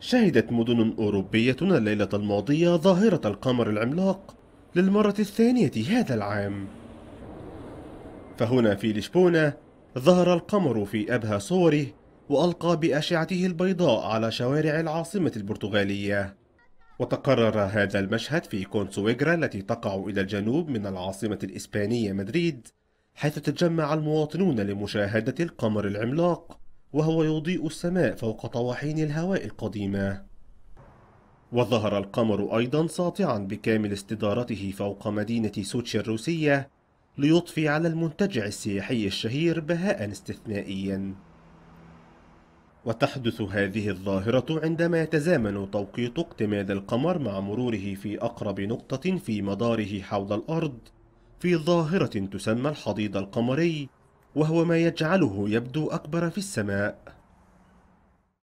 شهدت مدن أوروبية الليلة الماضية ظاهرة القمر العملاق للمرة الثانية هذا العام فهنا في لشبونة ظهر القمر في أبهى صوره وألقى بأشعته البيضاء على شوارع العاصمة البرتغالية وتكرر هذا المشهد في كونسويجرا التي تقع إلى الجنوب من العاصمة الإسبانية مدريد حيث تجمع المواطنون لمشاهدة القمر العملاق وهو يضيء السماء فوق طواحين الهواء القديمة وظهر القمر أيضا ساطعا بكامل استدارته فوق مدينة سوتشي الروسية ليضفي على المنتجع السياحي الشهير بهاء استثنائيا وتحدث هذه الظاهرة عندما يتزامن توقيت اقتماد القمر مع مروره في أقرب نقطة في مداره حول الأرض في ظاهرة تسمى الحضيض القمري وهو ما يجعله يبدو أكبر في السماء